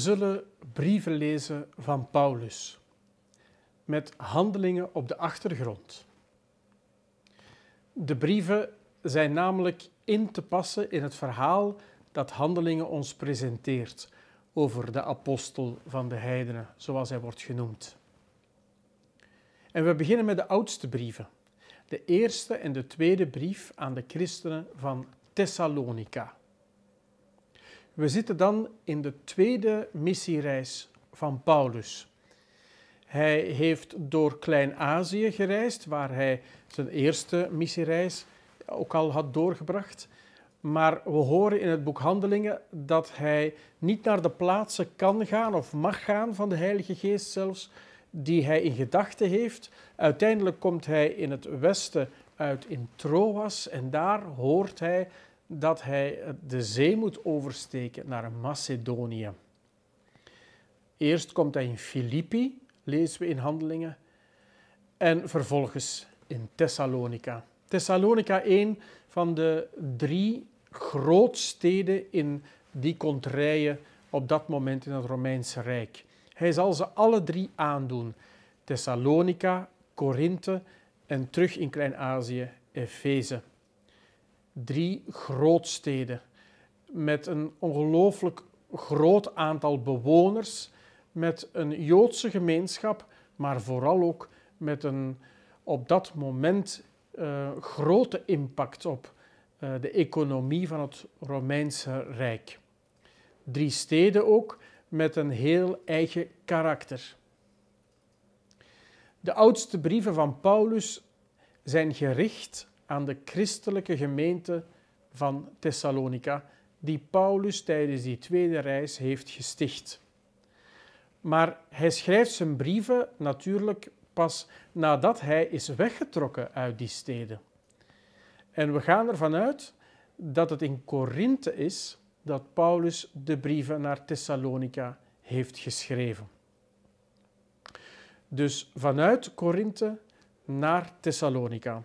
zullen brieven lezen van Paulus met handelingen op de achtergrond. De brieven zijn namelijk in te passen in het verhaal dat Handelingen ons presenteert over de apostel van de heidenen, zoals hij wordt genoemd. En we beginnen met de oudste brieven, de eerste en de tweede brief aan de christenen van Thessalonica. We zitten dan in de tweede missiereis van Paulus. Hij heeft door Klein-Azië gereisd, waar hij zijn eerste missiereis ook al had doorgebracht. Maar we horen in het boek Handelingen dat hij niet naar de plaatsen kan gaan of mag gaan van de Heilige Geest zelfs, die hij in gedachten heeft. Uiteindelijk komt hij in het westen uit in Troas en daar hoort hij dat hij eh, de zee moet oversteken naar Macedonië. Eerst komt hij in Filippi, lezen we in Handelingen, en vervolgens in Thessalonica. Thessalonica, een van de drie grootsteden in die contraien op dat moment in het Romeinse Rijk. Hij zal ze alle drie aandoen. Thessalonica, Korinthe en terug in Klein-Azië Efeze drie grootsteden met een ongelooflijk groot aantal bewoners, met een Joodse gemeenschap, maar vooral ook met een op dat moment eh, grote impact op eh, de economie van het Romeinse Rijk. Drie steden ook met een heel eigen karakter. De oudste brieven van Paulus zijn gericht aan de christelijke gemeente van Thessalonica, die Paulus tijdens die tweede reis heeft gesticht. Maar hij schrijft zijn brieven natuurlijk pas nadat hij is weggetrokken uit die steden. En we gaan ervan uit dat het in Korinthe is dat Paulus de brieven naar Thessalonica heeft geschreven. Dus vanuit Korinthe naar Thessalonica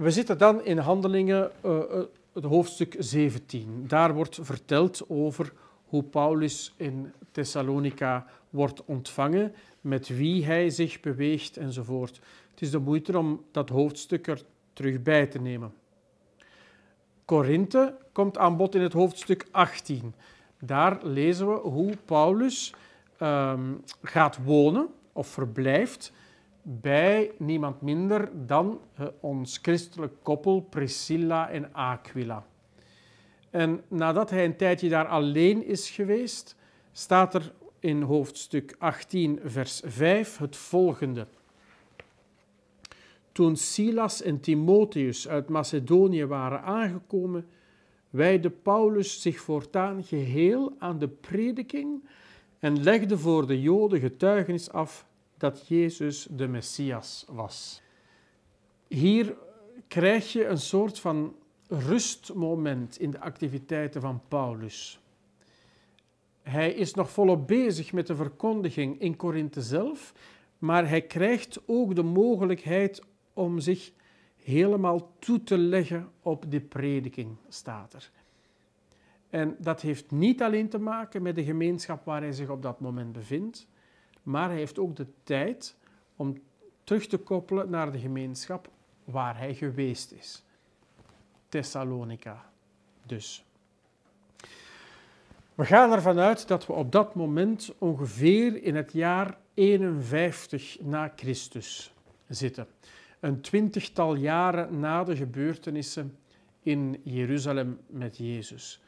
we zitten dan in Handelingen, eh, eh, het hoofdstuk 17. Daar wordt verteld over hoe Paulus in Thessalonica wordt ontvangen, met wie hij zich beweegt enzovoort. Het is de moeite om dat hoofdstuk er terug bij te nemen. Korinthe komt aan bod in het hoofdstuk 18. Daar lezen we hoe Paulus ehm, gaat wonen of verblijft bij niemand minder dan eh, ons christelijk koppel Priscilla en Aquila. En nadat hij een tijdje daar alleen is geweest, staat er in hoofdstuk 18, vers 5 het volgende. Toen Silas en Timotheus uit Macedonië waren aangekomen, wijde Paulus zich voortaan geheel aan de prediking en legde voor de Joden getuigenis af dat Jezus de Messias was. Hier krijg je een soort van rustmoment in de activiteiten van Paulus. Hij is nog volop bezig met de verkondiging in Korinthe zelf, maar hij krijgt ook de mogelijkheid om zich helemaal toe te leggen op de prediking, staat er. En dat heeft niet alleen te maken met de gemeenschap waar hij zich op dat moment bevindt, maar hij heeft ook de tijd om terug te koppelen naar de gemeenschap waar hij geweest is. Thessalonica dus. We gaan ervan uit dat we op dat moment ongeveer in het jaar 51 na Christus zitten. Een twintigtal jaren na de gebeurtenissen in Jeruzalem met Jezus.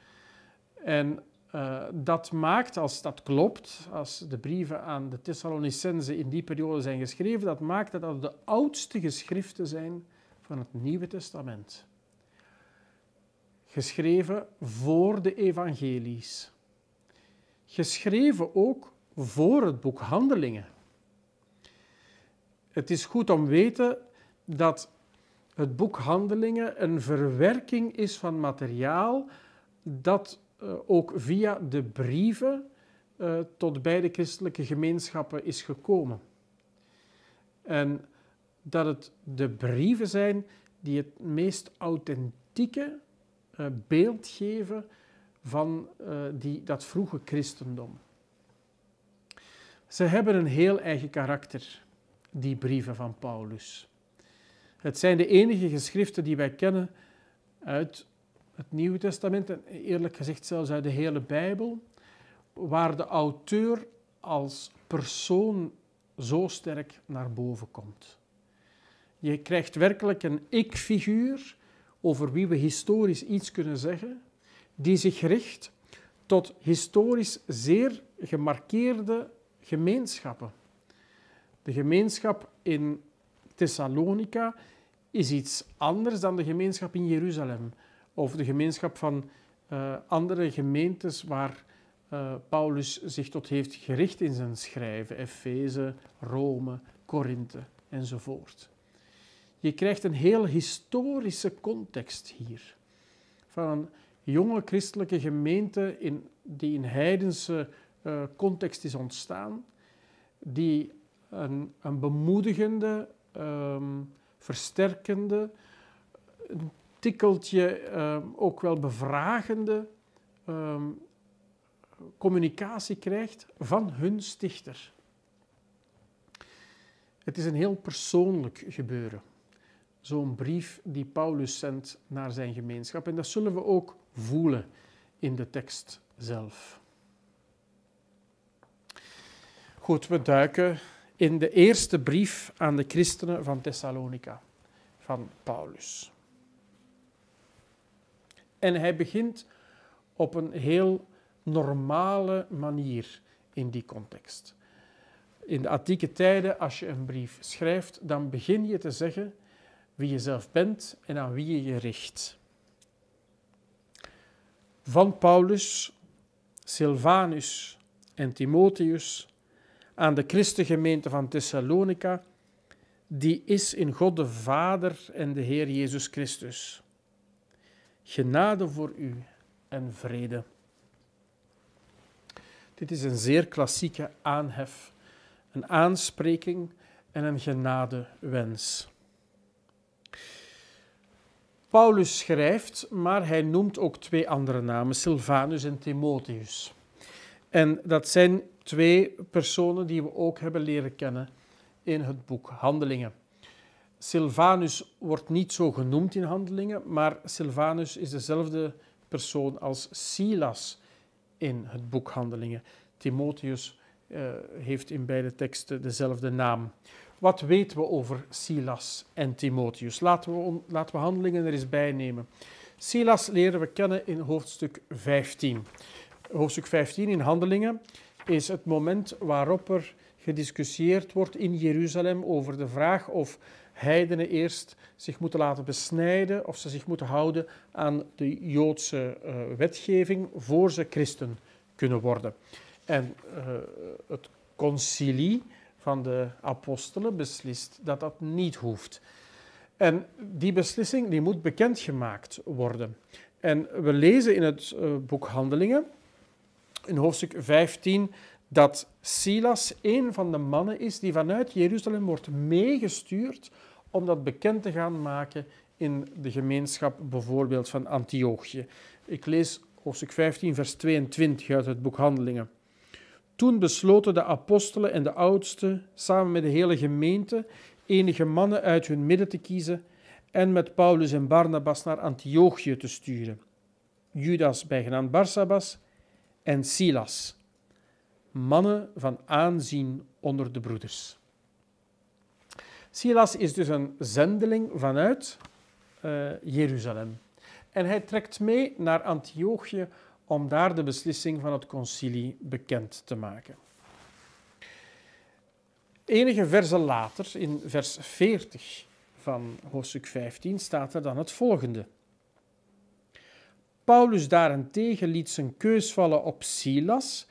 En eh, dat maakt, als dat klopt, als de brieven aan de Thessalonicense in die periode zijn geschreven, dat maakt dat dat de oudste geschriften zijn van het Nieuwe Testament. Geschreven voor de evangelies. Geschreven ook voor het boek Handelingen. Het is goed om te weten dat het boek Handelingen een verwerking is van materiaal dat eh, ook via de brieven eh, tot bij de christelijke gemeenschappen is gekomen. En dat het de brieven zijn die het meest authentieke eh, beeld geven van die, dat vroege christendom. Ze hebben een heel eigen karakter, die brieven van Paulus. Het zijn de enige geschriften die wij kennen uit het Nieuwe Testament en eerlijk gezegd zelfs uit de hele Bijbel, waar de auteur als persoon zo sterk naar boven komt. Je krijgt werkelijk een ik-figuur over wie we historisch iets kunnen zeggen, die zich richt tot historisch zeer gemarkeerde gemeenschappen. De gemeenschap in Thessalonica is iets anders dan de gemeenschap in Jeruzalem of de gemeenschap van eh, andere gemeentes waar eh, Paulus zich tot heeft gericht in zijn schrijven, Efeze, Rome, Korinthe enzovoort. Je krijgt een heel historische context hier. Van een jonge christelijke gemeente in, die in heidense eh, context is ontstaan, die een, een bemoedigende, ehm, versterkende, Ehm, ook wel bevragende ehm, communicatie krijgt van hun stichter. Het is een heel persoonlijk gebeuren. Zo'n brief die Paulus zendt naar zijn gemeenschap. En dat zullen we ook voelen in de tekst zelf. Goed, we duiken in de eerste brief aan de christenen van Thessalonica van Paulus. En hij begint op een heel normale manier in die context. In de antieke tijden, als je een brief schrijft, dan begin je te zeggen wie je zelf bent en aan wie je je richt. Van Paulus, Silvanus en Timotheus aan de christengemeente van Thessalonica, die is in God de Vader en de Heer Jezus Christus. Genade voor u en vrede. Dit is een zeer klassieke aanhef, een aanspreking en een genadewens. Paulus schrijft, maar hij noemt ook twee andere namen, Silvanus en Timotheus. En dat zijn twee personen die we ook hebben leren kennen in het boek Handelingen. Silvanus wordt niet zo genoemd in handelingen, maar Silvanus is dezelfde persoon als Silas in het boek Handelingen. Timotheus eh, heeft in beide teksten dezelfde naam. Wat weten we over Silas en Timotheus? Laten we, laten we handelingen er eens bij nemen. Silas leren we kennen in hoofdstuk 15. Hoofdstuk 15 in handelingen is het moment waarop er gediscussieerd wordt in Jeruzalem over de vraag of heidenen eerst zich moeten laten besnijden of ze zich moeten houden aan de Joodse eh, wetgeving voor ze christen kunnen worden. En eh, het concilie van de apostelen beslist dat dat niet hoeft. En die beslissing die moet bekendgemaakt worden. En we lezen in het eh, boek Handelingen, in hoofdstuk 15, dat Silas een van de mannen is die vanuit Jeruzalem wordt meegestuurd om dat bekend te gaan maken in de gemeenschap bijvoorbeeld van Antiochië. Ik lees hoofdstuk 15, vers 22 uit het boek Handelingen. Toen besloten de apostelen en de oudsten samen met de hele gemeente enige mannen uit hun midden te kiezen en met Paulus en Barnabas naar Antiochië te sturen. Judas, bijgenaamd Barsabas, en Silas mannen van aanzien onder de broeders. Silas is dus een zendeling vanuit eh, Jeruzalem. En hij trekt mee naar Antiochië om daar de beslissing van het concilie bekend te maken. Enige verzen later, in vers 40 van hoofdstuk 15, staat er dan het volgende. Paulus daarentegen liet zijn keus vallen op Silas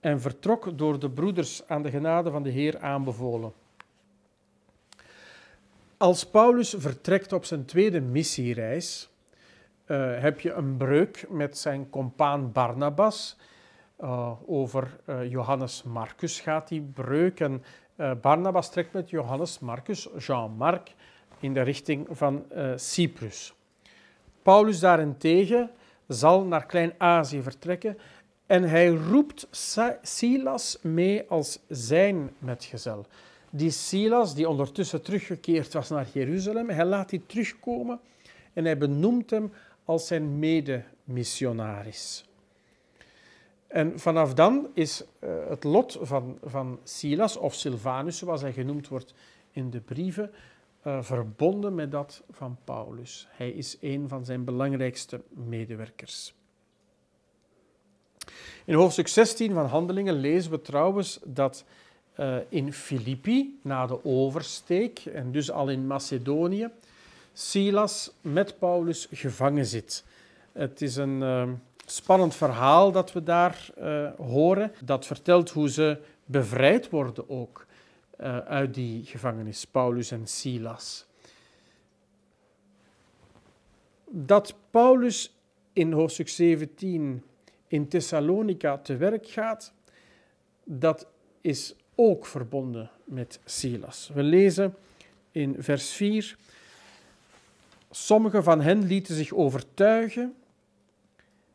en vertrok door de broeders aan de genade van de Heer aanbevolen. Als Paulus vertrekt op zijn tweede missiereis, eh, heb je een breuk met zijn compaan Barnabas. Eh, over eh, Johannes Marcus gaat die breuk. En Barnabas trekt met Johannes Marcus, Jean-Marc, in de richting van Cyprus. Paulus daarentegen zal naar Klein-Azië vertrekken en hij roept Silas mee als zijn metgezel. Die Silas, die ondertussen teruggekeerd was naar Jeruzalem, hij laat die terugkomen en hij benoemt hem als zijn medemissionaris. En vanaf dan is eh, het lot van, van Silas, of Silvanus zoals hij genoemd wordt in de brieven, eh, verbonden met dat van Paulus. Hij is een van zijn belangrijkste medewerkers. In hoofdstuk 16 van Handelingen lezen we trouwens dat eh, in Filippi, na de oversteek, en dus al in Macedonië, Silas met Paulus gevangen zit. Het is een ehm, spannend verhaal dat we daar eh, horen. Dat vertelt hoe ze bevrijd worden ook eh, uit die gevangenis, Paulus en Silas. Dat Paulus in hoofdstuk 17 in Thessalonica te werk gaat, dat is ook verbonden met Silas. We lezen in vers 4. Sommigen van hen lieten zich overtuigen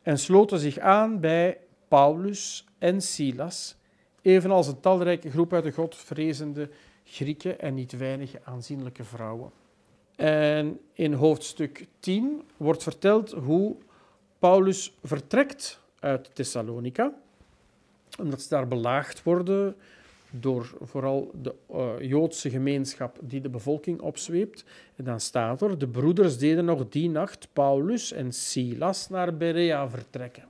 en sloten zich aan bij Paulus en Silas, evenals een talrijke groep uit de godvrezende Grieken en niet weinig aanzienlijke vrouwen. En in hoofdstuk 10 wordt verteld hoe Paulus vertrekt uit Thessalonica, omdat ze daar belaagd worden door vooral de eh, Joodse gemeenschap die de bevolking opzweept. En dan staat er, de broeders deden nog die nacht Paulus en Silas naar Berea vertrekken.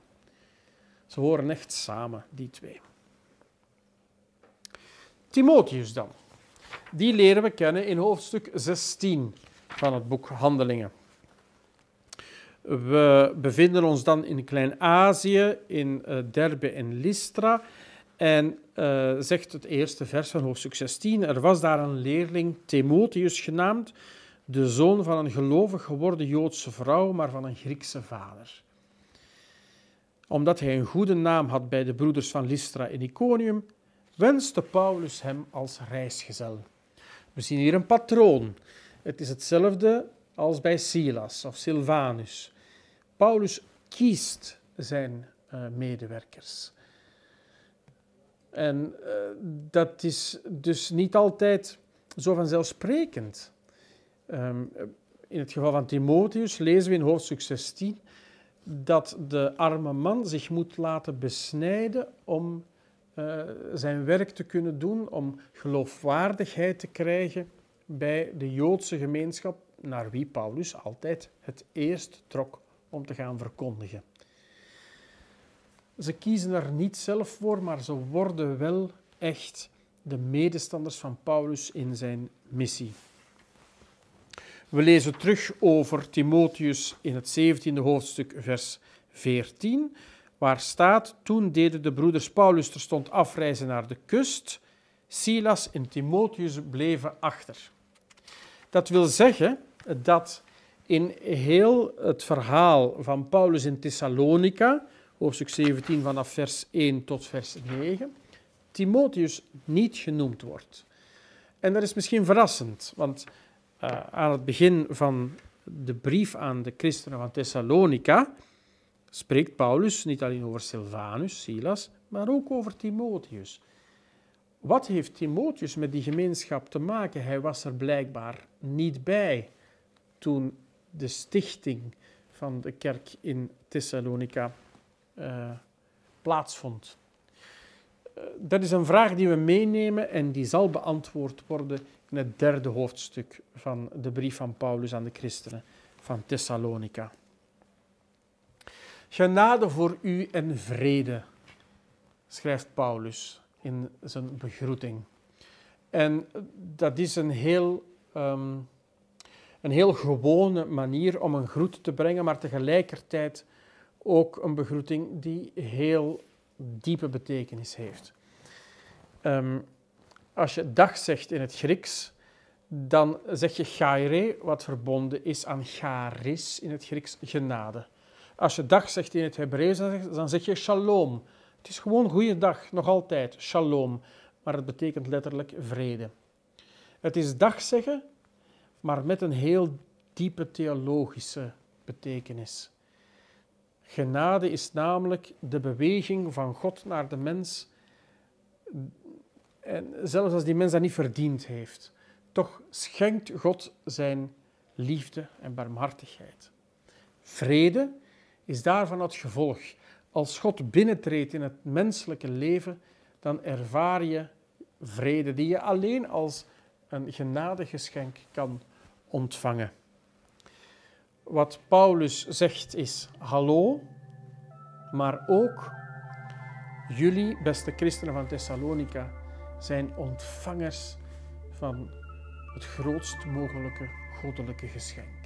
Ze horen echt samen, die twee. Timotheus dan. Die leren we kennen in hoofdstuk 16 van het boek Handelingen. We bevinden ons dan in Klein-Azië, in eh, Derbe en Lystra. En eh, zegt het eerste vers van hoofdstuk 16: Er was daar een leerling, Timotheus genaamd, de zoon van een gelovig geworden Joodse vrouw, maar van een Griekse vader. Omdat hij een goede naam had bij de broeders van Lystra en Iconium, wenste Paulus hem als reisgezel. We zien hier een patroon. Het is hetzelfde als bij Silas of Silvanus. Paulus kiest zijn eh, medewerkers. En eh, dat is dus niet altijd zo vanzelfsprekend. Ehm, in het geval van Timotheus lezen we in hoofdstuk 16 dat de arme man zich moet laten besnijden om eh, zijn werk te kunnen doen, om geloofwaardigheid te krijgen bij de Joodse gemeenschap, naar wie Paulus altijd het eerst trok om te gaan verkondigen. Ze kiezen er niet zelf voor, maar ze worden wel echt de medestanders van Paulus in zijn missie. We lezen terug over Timotheus in het 17e hoofdstuk, vers 14, waar staat: Toen deden de broeders Paulus terstond afreizen naar de kust. Silas en Timotheus bleven achter. Dat wil zeggen dat in heel het verhaal van Paulus in Thessalonica, hoofdstuk 17 vanaf vers 1 tot vers 9, Timotheus niet genoemd wordt. En dat is misschien verrassend, want eh, aan het begin van de brief aan de christenen van Thessalonica spreekt Paulus niet alleen over Silvanus, Silas, maar ook over Timotheus. Wat heeft Timotheus met die gemeenschap te maken? Hij was er blijkbaar niet bij toen de stichting van de kerk in Thessalonica eh, plaatsvond. Eh, dat is een vraag die we meenemen en die zal beantwoord worden in het derde hoofdstuk van de brief van Paulus aan de christenen van Thessalonica. Genade voor u en vrede, schrijft Paulus in zijn begroeting. En dat is een heel ehm, een heel gewone manier om een groet te brengen, maar tegelijkertijd ook een begroeting die heel diepe betekenis heeft. Ehm, als je dag zegt in het Grieks, dan zeg je chaire, wat verbonden is aan charis in het Grieks, genade. Als je dag zegt in het Hebreeuws, dan zeg je shalom. Het is gewoon goede dag, nog altijd, shalom. Maar het betekent letterlijk vrede. Het is dag zeggen maar met een heel diepe theologische betekenis. Genade is namelijk de beweging van God naar de mens, en zelfs als die mens dat niet verdiend heeft. Toch schenkt God zijn liefde en barmhartigheid. Vrede is daarvan het gevolg. Als God binnentreedt in het menselijke leven, dan ervaar je vrede die je alleen als een genadegeschenk kan ontvangen. Wat Paulus zegt is: Hallo, maar ook jullie, beste christenen van Thessalonica, zijn ontvangers van het grootst mogelijke goddelijke geschenk.